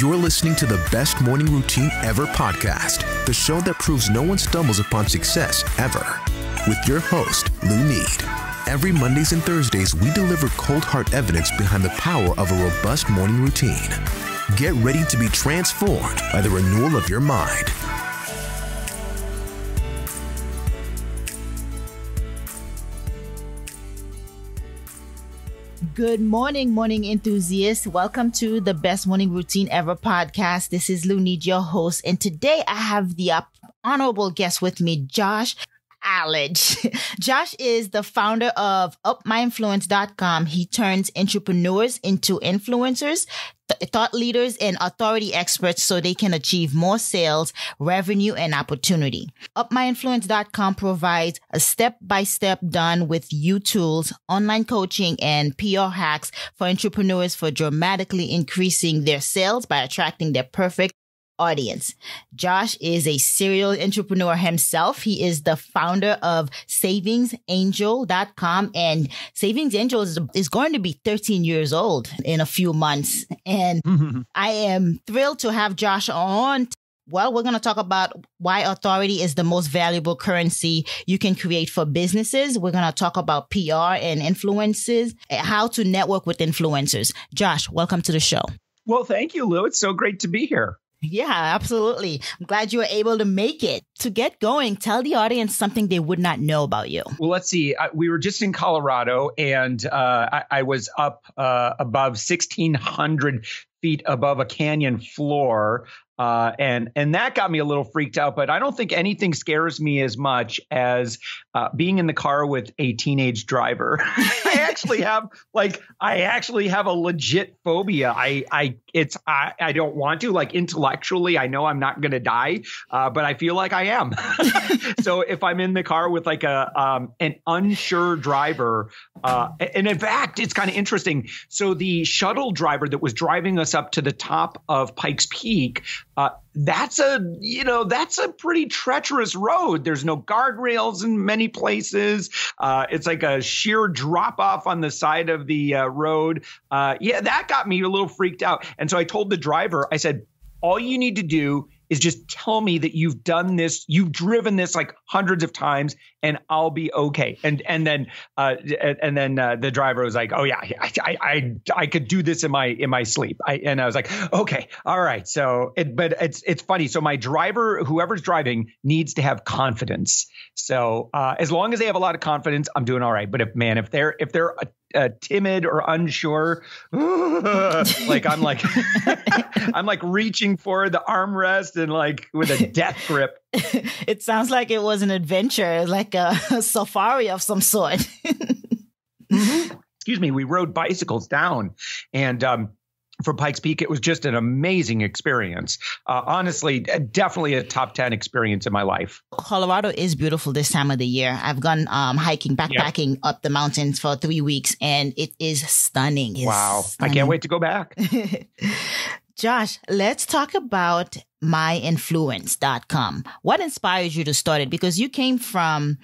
You're listening to the Best Morning Routine Ever podcast, the show that proves no one stumbles upon success ever. With your host, Lou Need. Every Mondays and Thursdays, we deliver cold hard evidence behind the power of a robust morning routine. Get ready to be transformed by the renewal of your mind. Good morning, morning enthusiasts. Welcome to the Best Morning Routine Ever podcast. This is Lunid, your host, and today I have the honorable guest with me, Josh Allage. Josh is the founder of UpMyInfluence.com. He turns entrepreneurs into influencers, thought leaders and authority experts so they can achieve more sales, revenue, and opportunity. UpMyInfluence.com provides a step by step done with you tools, online coaching, and PR hacks for entrepreneurs for dramatically increasing their sales by attracting their perfect audience. Josh is a serial entrepreneur himself. He is the founder of savingsangel.com and Savings Angel is, is going to be 13 years old in a few months. And mm-hmm. I am thrilled to have Josh on. Well, we're going to talk about why authority is the most valuable currency you can create for businesses. We're going to talk about PR and influences, how to network with influencers. Josh, welcome to the show. Well, thank you, Lou. It's so great to be here. Yeah, absolutely. I'm glad you were able to make it. To get going, tell the audience something they would not know about you. Well, let's see. I, we were just in Colorado and uh, I, I, was up uh, above 1,600 feet above a canyon floor uh, and and that got me a little freaked out. But I don't think anything scares me as much as uh, being in the car with a teenage driver. I actually have like I actually have a legit phobia. I I it's I I don't want to like intellectually. I know I'm not going to die, uh, but I feel like I am. so if I'm in the car with like a um, an unsure driver, uh, and in fact, it's kind of interesting. So the shuttle driver that was driving us up to the top of Pikes Peak uh, that's a you know that's a pretty treacherous road. There's no guardrails in many places. Uh, it's like a sheer drop off on the side of the uh, road. Uh, yeah, that got me a little freaked out. And so I told the driver, I said, all you need to do is just tell me that you've done this, you've driven this like hundreds of times, and I'll be okay. And and then uh, and then uh, the driver was like, oh yeah, I, I, I could do this in my in my sleep. I, and I was like, okay, all right. So, it, but it's it's funny. So my driver, whoever's driving, needs to have confidence. So uh, as long as they have a lot of confidence, I'm doing all right. But if man, if they're if they're a uh, timid or unsure. like I'm like I'm like reaching for the armrest and like with a death grip. It sounds like it was an adventure, like a, a safari of some sort. mm-hmm. Excuse me. We rode bicycles down, and um, for Pikes Peak. It was just an amazing experience. Uh, honestly, uh, definitely a top 10 experience in my life. Colorado is beautiful this time of the year. I've gone um, hiking, backpacking yep. up the mountains for three weeks, and it is stunning. It's wow. Stunning. I can't wait to go back. Josh, let's talk about myinfluence.com. What inspires you to start it? Because you came from,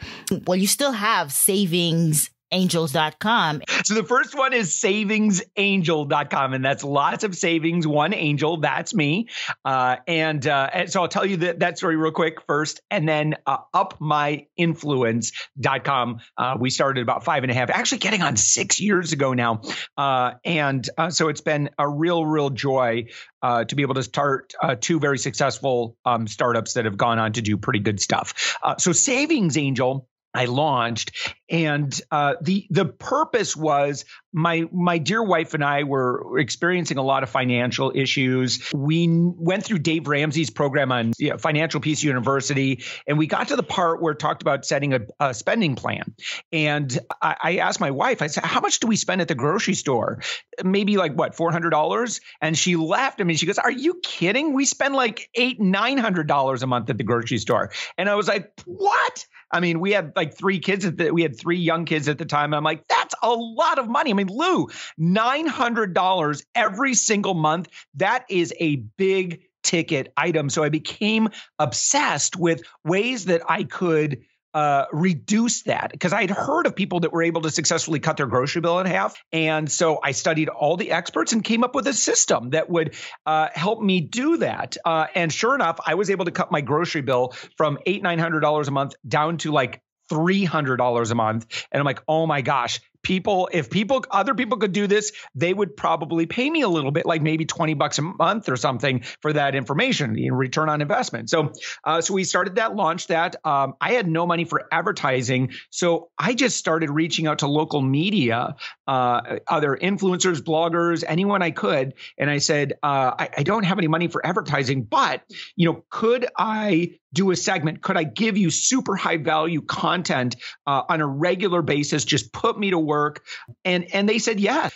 well, you still have savings angels.com. So the first one is savingsangel.com, and that's lots of savings. One angel, that's me. Uh, and, uh, and, so I'll tell you that, that story real quick first, and then uh, upmyinfluence.com. Uh, we started about five and a half, actually getting on six years ago now. Uh, and uh, so it's been a real, real joy uh, to be able to start uh, two very successful um, startups that have gone on to do pretty good stuff. Uh, so, Savings Angel I launched, and uh, the the purpose was my my dear wife and I were experiencing a lot of financial issues. We went through Dave Ramsey's program on you know, Financial Peace University, and we got to the part where it talked about setting a, a spending plan. And I, I, asked my wife, I said, "How much do we spend at the grocery store? Maybe like what four hundred dollars?" And she laughed at me. She goes, "Are you kidding? We spend like eight nine hundred dollars a month at the grocery store." And I was like, "What?" I mean, we had like three kids at the, we had three young kids at the time. I'm like, that's a lot of money. I mean, Lou, $900 every single month. That is a big ticket item. So I became obsessed with ways that I could – uh, reduce that because I had heard of people that were able to successfully cut their grocery bill in half. And so I studied all the experts and came up with a system that would uh, help me do that. Uh, and sure enough, I was able to cut my grocery bill from eight, nine hundred dollars a month down to like $300 a month. And I'm like, oh my gosh, people if people other people could do this they would probably pay me a little bit like maybe 20 bucks a month or something for that information in return on investment so uh, so we started that launch that um, i had no money for advertising so i just started reaching out to local media uh, other influencers bloggers anyone i could and i said uh, I, I don't have any money for advertising but you know could i do a segment? Could I give you super high value content uh, on a regular basis? Just put me to work work? And and they said, yeah.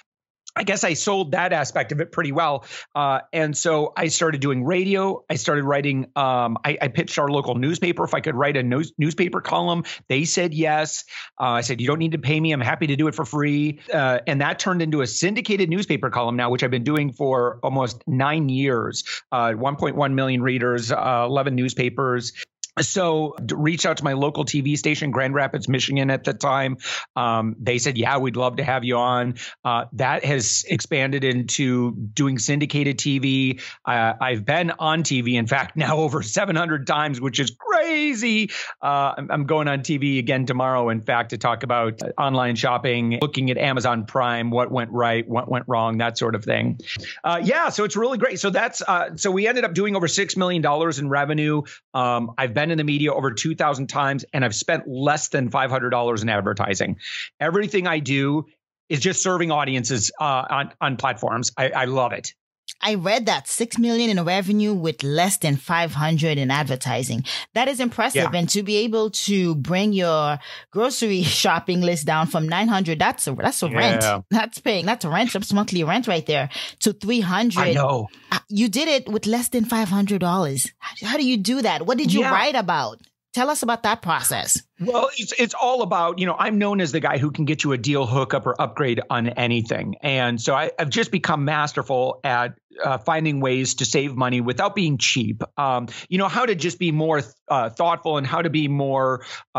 I guess I sold that aspect of it pretty well. Uh, and so I started doing radio. I started writing, um, I, I, pitched our local newspaper if I could write a newspaper column. They said yes. Uh, I said, You don't need to pay me. I'm happy to do it for free. Uh, and that turned into a syndicated newspaper column now, which I've been doing for almost nine years uh, 1.1 million readers, uh, 11 newspapers so reached out to my local TV station, Grand Rapids, Michigan, at the time. Um, they said, "Yeah, we'd love to have you on." Uh, that has expanded into doing syndicated TV. Uh, I've been on TV, in fact, now over 700 times, which is crazy. Uh, I'm, going on TV again tomorrow, in fact, to talk about uh, online shopping, looking at Amazon Prime, what went right, what went wrong, that sort of thing. Uh, yeah, so it's really great. So that's uh, so we ended up doing over six million dollars in revenue. Um, I've been been in the media over 2,000 times and I've spent less than $500 in advertising. Everything I do is just serving audiences uh, on on platforms. I, I, love it. I read that 6 million in revenue with less than 500 in advertising. That is impressive. Yeah. And to be able to bring your grocery shopping list down from 900, that's a, that's a yeah. rent. That's paying, that's a rent, that's monthly rent right there to 300. I know. Uh, you did it with less than $500. How do you do that? What did you yeah. write about? Tell us about that process. Well, it's it's all about you know I'm known as the guy who can get you a deal, hookup, or upgrade on anything, and so I, have just become masterful at uh, finding ways to save money without being cheap. Um, you know how to just be more uh, thoughtful and how to be more, uh,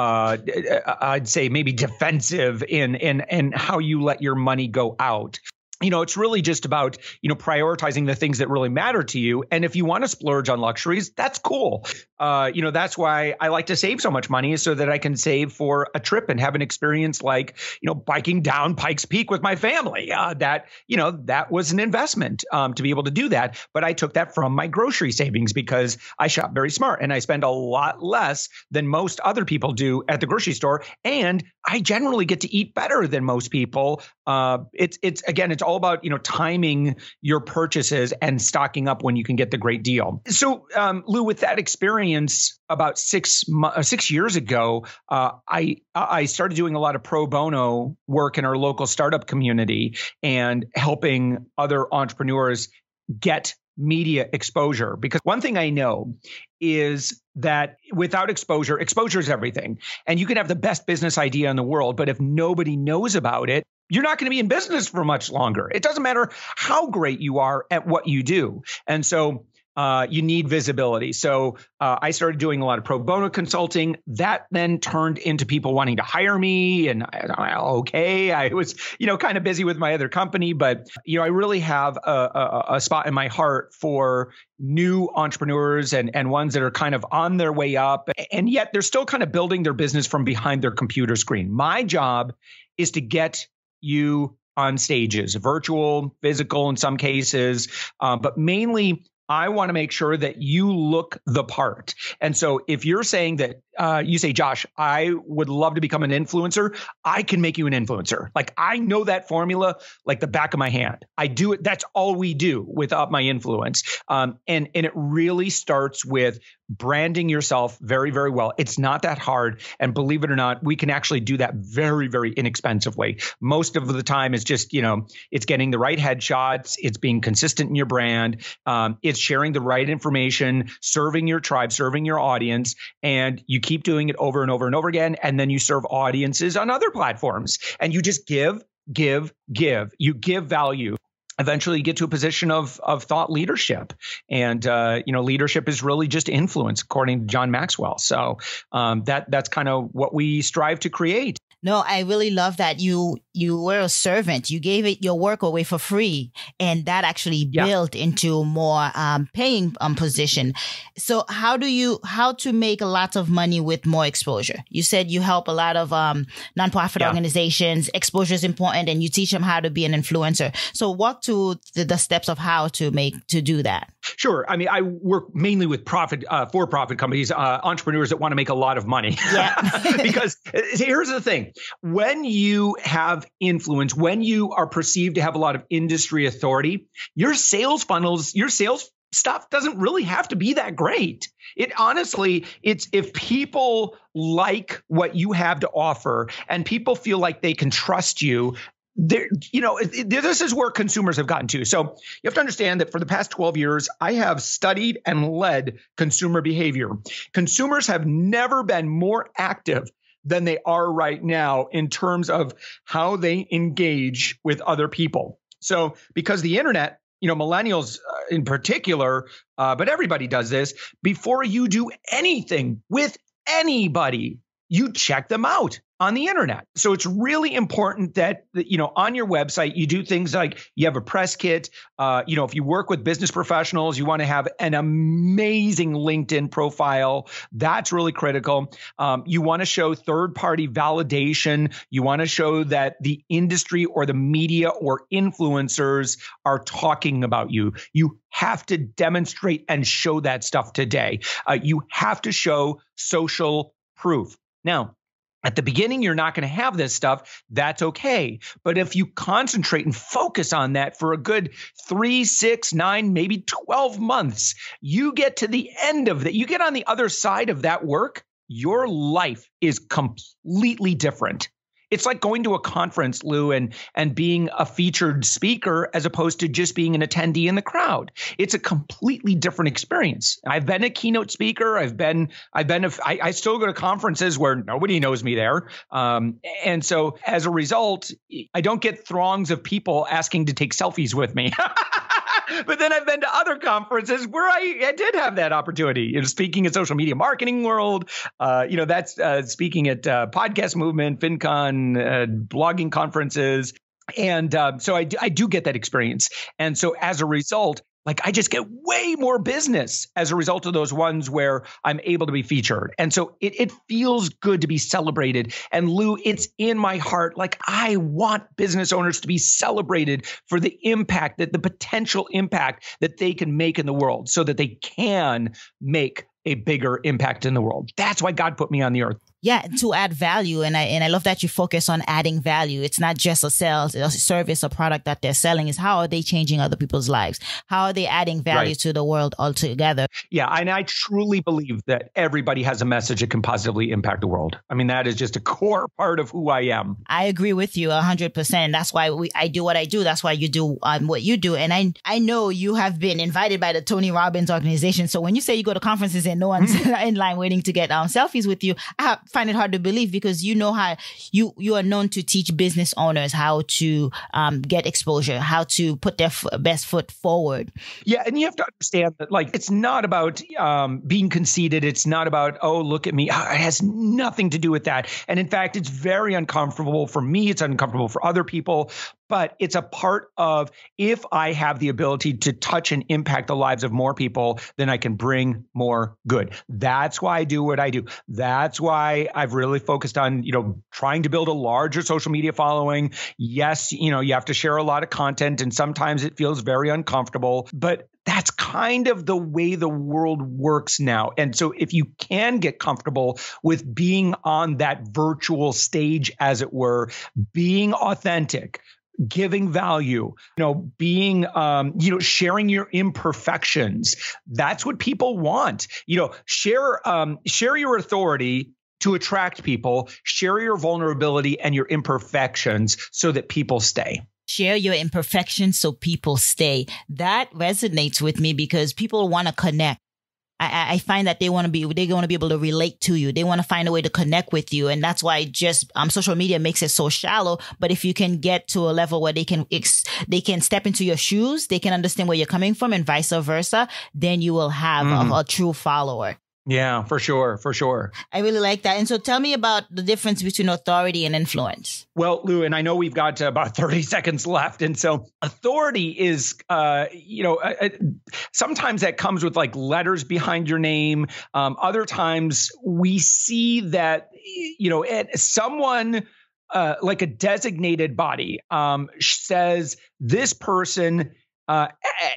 uh I'd say maybe defensive in in in how you let your money go out you know, it's really just about, you know, prioritizing the things that really matter to you. And if you want to splurge on luxuries, that's cool. Uh, you know, that's why I like to save so much money so that I can save for a trip and have an experience like, you know, biking down Pikes Peak with my family. Uh, that, you know, that was an investment um, to be able to do that. But I took that from my grocery savings because I shop very smart and I spend a lot less than most other people do at the grocery store. And I generally get to eat better than most people. Uh, it's, it's, again, it's all all about you know timing your purchases and stocking up when you can get the great deal. So, um, Lou, with that experience, about six months, uh, six years ago, uh, I I started doing a lot of pro bono work in our local startup community and helping other entrepreneurs get media exposure because one thing I know is that without exposure, exposure is everything. And you can have the best business idea in the world, but if nobody knows about it, you're not going to be in business for much longer. It doesn't matter how great you are at what you do. And so uh, you need visibility. So uh, I started doing a lot of pro bono consulting. That then turned into people wanting to hire me, and I, okay, I was you know kind of busy with my other company, but you know I really have a, a, a spot in my heart for new entrepreneurs and and ones that are kind of on their way up, and yet they're still kind of building their business from behind their computer screen. My job is to get you on stages, virtual, physical in some cases, uh, but mainly I want to make sure that you look the part. And so if you're saying that uh, you say, Josh, I would love to become an influencer, I can make you an influencer. Like I know that formula like the back of my hand. I do it. That's all we do without My Influence. Um, and and it really starts with branding yourself very, very well. It's not that hard. And believe it or not, we can actually do that very, very inexpensively. Most of the time, it's just, you know, it's getting the right headshots, it's being consistent in your brand, um, it's sharing the right information, serving your tribe, serving your audience. And you keep doing it over and over and over again. And then you serve audiences on other platforms and you just give give, give. You give value eventually you get to a position of of thought leadership and uh, you know leadership is really just influence according to john maxwell so um, that that's kind of what we strive to create no, I really love that you you were a servant. You gave it your work away for free, and that actually yeah. built into more um, paying um, position. So, how do you how to make a lot of money with more exposure? You said you help a lot of um, nonprofit yeah. organizations. Exposure is important, and you teach them how to be an influencer. So, walk to the, the steps of how to make to do that. Sure. I mean, I work mainly with profit uh, for profit companies, uh, entrepreneurs that want to make a lot of money. Yeah. because here's the thing when you have influence, when you are perceived to have a lot of industry authority, your sales funnels, your sales stuff doesn't really have to be that great. It honestly, it's if people like what you have to offer and people feel like they can trust you, there you know this is where consumers have gotten to so you have to understand that for the past 12 years i have studied and led consumer behavior consumers have never been more active than they are right now in terms of how they engage with other people. So, because the internet, you know, millennials uh, in particular, uh, but everybody does this, before you do anything with anybody, you check them out on the internet. So it's really important that you know on your website you do things like you have a press kit. Uh, you know, if you work with business professionals, you want to have an amazing LinkedIn profile. That's really critical. Um, you want to show third-party validation. You want to show that the industry or the media or influencers are talking about you. You have to demonstrate and show that stuff today. Uh, you have to show social proof. Now, at the beginning, you're not going to have this stuff. That's okay. But if you concentrate and focus on that for a good three, six, nine, maybe 12 months, you get to the end of that. You get on the other side of that work. Your life is completely different it's like going to a conference, Lou, and and being a featured speaker as opposed to just being an attendee in the crowd. It's a completely different experience. I've been a keynote speaker. I've been I've been a, I, I still go to conferences where nobody knows me there, um, and so as a result, I don't get throngs of people asking to take selfies with me. but then I've been to other conferences where I, I did have that opportunity. You know, speaking at social media marketing world, uh, you know, that's uh, speaking at uh, podcast movement, FinCon, uh, blogging conferences. And um, so I do, I do get that experience. And so as a result, like I just get way more business as a result of those ones where I'm able to be featured. And so it, it feels good to be celebrated. And Lou, it's in my heart. Like I want business owners to be celebrated for the impact that the potential impact that they can make in the world so that they can make a bigger impact in the world. That's why God put me on the earth yeah to add value and i and i love that you focus on adding value it's not just a sales a service a product that they're selling is how are they changing other people's lives how are they adding value right. to the world altogether yeah and i truly believe that everybody has a message that can positively impact the world i mean that is just a core part of who i am i agree with you 100% that's why we, i do what i do that's why you do um, what you do and i i know you have been invited by the tony robbins organization so when you say you go to conferences and no one's hmm. in line waiting to get um, selfies with you i have find it hard to believe because you know how you you are known to teach business owners how to um, get exposure, how to put their best foot forward. Yeah, and you have to understand that like it's not about um, being conceited. It's not about oh look at me. It has nothing to do with that. And in fact, it's very uncomfortable for me. It's uncomfortable for other people but it's a part of if I have the ability to touch and impact the lives of more people, then I can bring more good. That's why I do what I do. That's why I've really focused on, you know, trying to build a larger social media following. Yes, you know, you have to share a lot of content and sometimes it feels very uncomfortable, but that's kind of the way the world works now. And so, if you can get comfortable with being on that virtual stage, as it were, being authentic, giving value, you know, being, um, you know, sharing your imperfections. That's what people want. You know, share, um, share your authority to attract people, share your vulnerability and your imperfections so that people stay share your imperfections so people stay. That resonates with me because people want to connect. I, I find that they want to be they want to be able to relate to you. They want to find a way to connect with you, and that's why just um, social media makes it so shallow. But if you can get to a level where they can ex- they can step into your shoes, they can understand where you're coming from, and vice versa, then you will have mm. a, a true follower. Yeah, for sure, for sure. I really like that. And so tell me about the difference between authority and influence. Well, Lou, and I know we've got about 30 seconds left. And so authority is, uh, you know, uh, uh, sometimes that comes with like letters behind your name. Um, other times we see that, you know, someone. Uh, like a designated body um, says this person uh,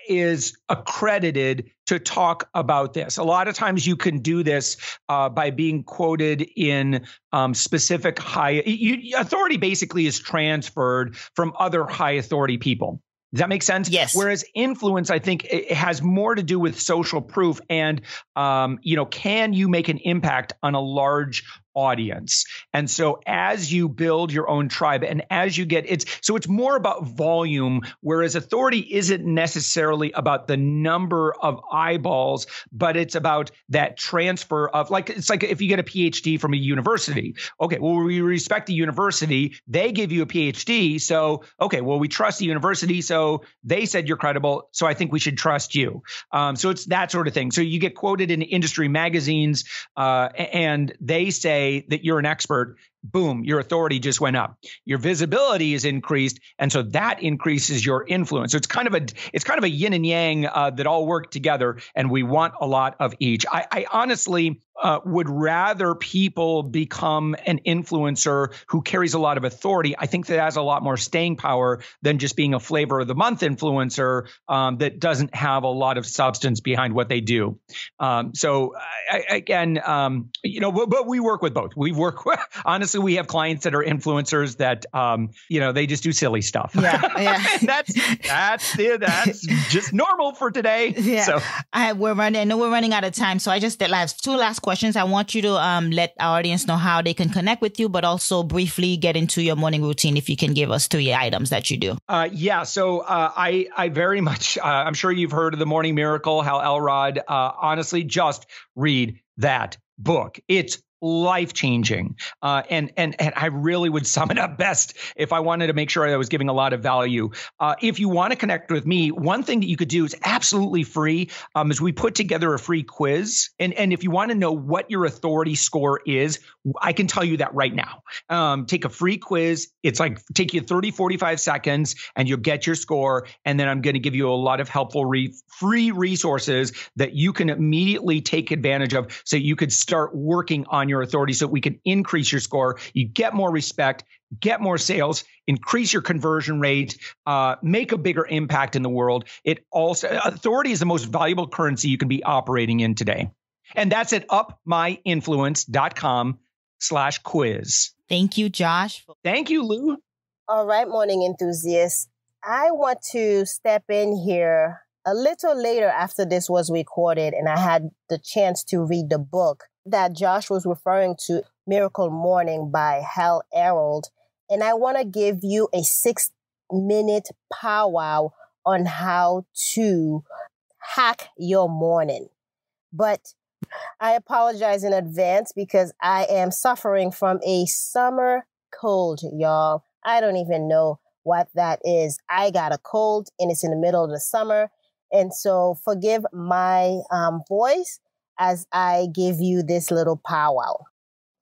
is accredited to talk about this. A lot of times you can do this uh, by being quoted in um, specific high you, authority, basically, is transferred from other high authority people. Does that make sense? Yes. Whereas influence, I think, it has more to do with social proof and, um, you know, can you make an impact on a large audience. And so as you build your own tribe and as you get it's so it's more about volume whereas authority isn't necessarily about the number of eyeballs but it's about that transfer of like it's like if you get a PhD from a university. Okay, well we respect the university, they give you a PhD, so okay, well we trust the university so they said you're credible, so I think we should trust you. Um, so it's that sort of thing. So you get quoted in industry magazines uh, and they say say that you're an expert boom, your authority just went up. Your visibility is increased, and so that increases your influence. So it's kind of a it's kind of a yin and yang uh, that all work together, and we want a lot of each. I, I honestly uh, would rather people become an influencer who carries a lot of authority. I think that has a lot more staying power than just being a flavor of the month influencer um, that doesn't have a lot of substance behind what they do. Um, so I, I, again, um, you know, but, but we work with both. We work honestly obviously we have clients that are influencers that um, you know they just do silly stuff. Yeah, yeah. that's that's yeah, that's just normal for today. Yeah. So I we're running. I know we're running out of time, so I just did last two last questions. I want you to um, let our audience know how they can connect with you, but also briefly get into your morning routine if you can give us three items that you do. Uh, yeah. So uh, I I very much uh, I'm sure you've heard of the Morning Miracle. How Elrod uh, honestly just read that book. It's life changing. Uh, and, and, and I really would sum it up best if I wanted to make sure I was giving a lot of value. Uh, if you want to connect with me, one thing that you could do is absolutely free um, is we put together a free quiz. And, and if you want to know what your authority score is, I can tell you that right now. Um, take a free quiz. It's like take you 30, 45 seconds and you'll get your score. And then I'm going to give you a lot of helpful re- free resources that you can immediately take advantage of so you could start working on your your authority so we can increase your score. You get more respect, get more sales, increase your conversion rate, uh, make a bigger impact in the world. It also authority is the most valuable currency you can be operating in today. And that's at upmyinfluence.com slash quiz. Thank you, Josh. Thank you, Lou. All right, morning enthusiasts. I want to step in here a little later after this was recorded and I had the chance to read the book that Josh was referring to, Miracle Morning by Hal Erold. And I want to give you a six minute powwow on how to hack your morning. But I apologize in advance because I am suffering from a summer cold, y'all. I don't even know what that is. I got a cold and it's in the middle of the summer. And so forgive my um, voice as I give you this little powwow.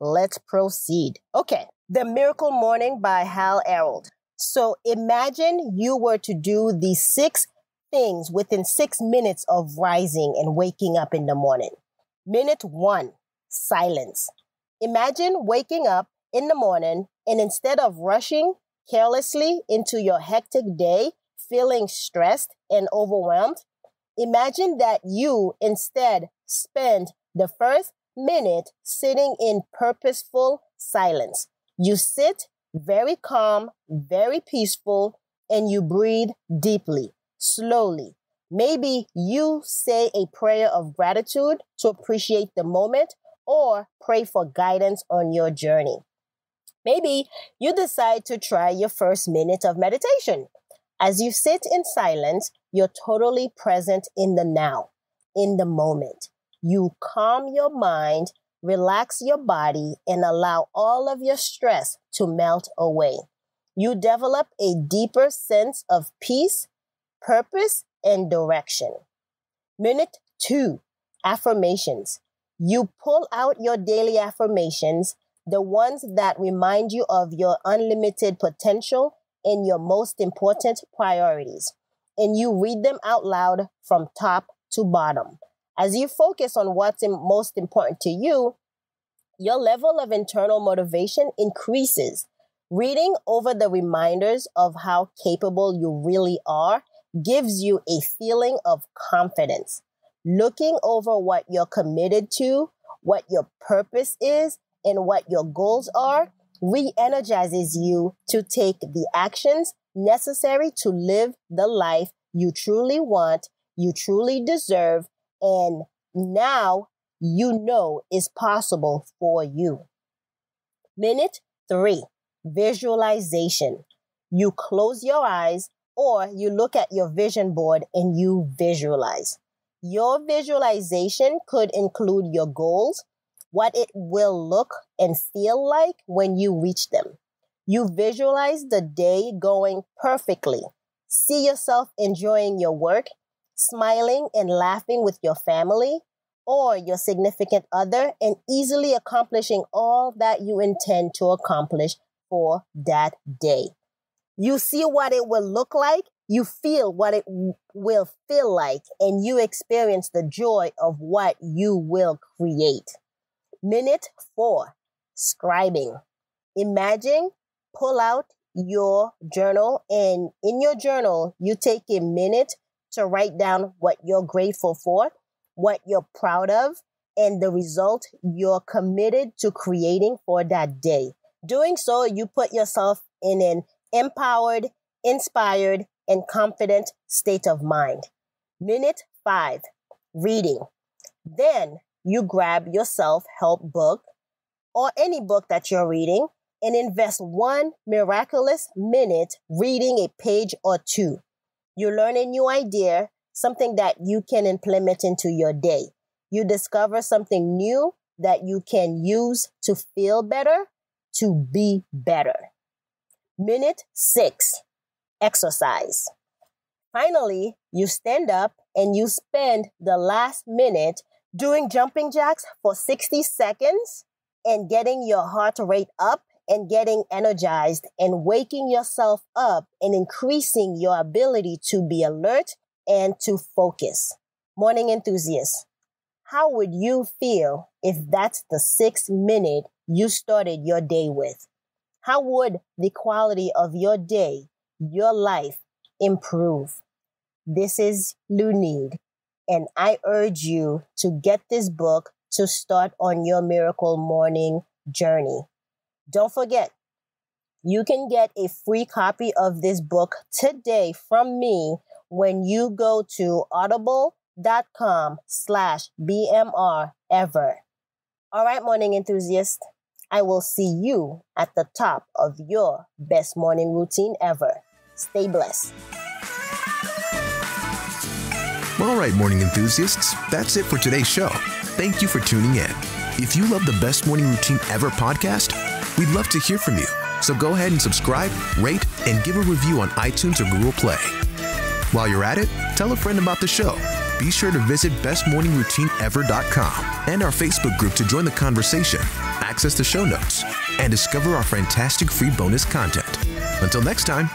Let's proceed. Okay, The Miracle Morning by Hal Erold. So imagine you were to do the six things within six minutes of rising and waking up in the morning. Minute one, silence. Imagine waking up in the morning and instead of rushing carelessly into your hectic day, feeling stressed and overwhelmed, imagine that you instead Spend the first minute sitting in purposeful silence. You sit very calm, very peaceful, and you breathe deeply, slowly. Maybe you say a prayer of gratitude to appreciate the moment or pray for guidance on your journey. Maybe you decide to try your first minute of meditation. As you sit in silence, you're totally present in the now, in the moment you calm your mind, relax your body, and allow all of your stress to melt away. You develop a deeper sense of peace, purpose, and direction. Minute two affirmations. You pull out your daily affirmations, the ones that remind you of your unlimited potential and your most important priorities, and you read them out loud from top to bottom. As you focus on what's most important to you, your level of internal motivation increases. Reading over the reminders of how capable you really are gives you a feeling of confidence. Looking over what you're committed to, what your purpose is, and what your goals are re energizes you to take the actions necessary to live the life you truly want, you truly deserve, and now you know it's possible for you. Minute three, visualization. You close your eyes or you look at your vision board and you visualize. Your visualization could include your goals, what it will look and feel like when you reach them. You visualize the day going perfectly. See yourself enjoying your work smiling and laughing with your family or your significant other, and easily accomplishing all that you intend to accomplish for that day. You see what it will look like, you feel what it w- will feel like, and you experience the joy of what you will create. Minute four, scribing. Imagine, pull out your journal, and in your journal, you take a minute to write down what you're grateful for, what you're proud of, and the result you're committed to creating for that day. Doing so, you put yourself in an empowered, inspired, and confident state of mind. Minute five, reading. Then you grab your self help book or any book that you're reading and invest one miraculous minute reading a page or two. You learn a new idea, something that you can implement into your day. You discover something new that you can use to feel better, to be better. Minute six, exercise. Finally, you stand up and you spend the last minute doing jumping jacks for 60 seconds and getting your heart rate up and getting energized and waking yourself up and increasing your ability to be alert and to focus. Morning enthusiasts, how would you feel if that's the six minute you started your day with? How would the quality of your day, your life improve? This is Lou Need, and I urge you to get this book to start on your miracle morning journey. Don't forget, you can get a free copy of this book today from me when you go to audible.com slash BMR ever. All right, morning enthusiast. I will see you at the top of your best morning routine ever. Stay blessed. All right, morning enthusiasts, that's it for today's show. Thank you for tuning in. If you love the Best Morning Routine Ever podcast, We'd love to hear from you. So go ahead and subscribe, rate, and give a review on iTunes or Google Play. While you're at it, tell a friend about the show. Be sure to visit bestmorningroutineever.com and our Facebook group to join the conversation, access the show notes, and discover our fantastic free bonus content. Until next time,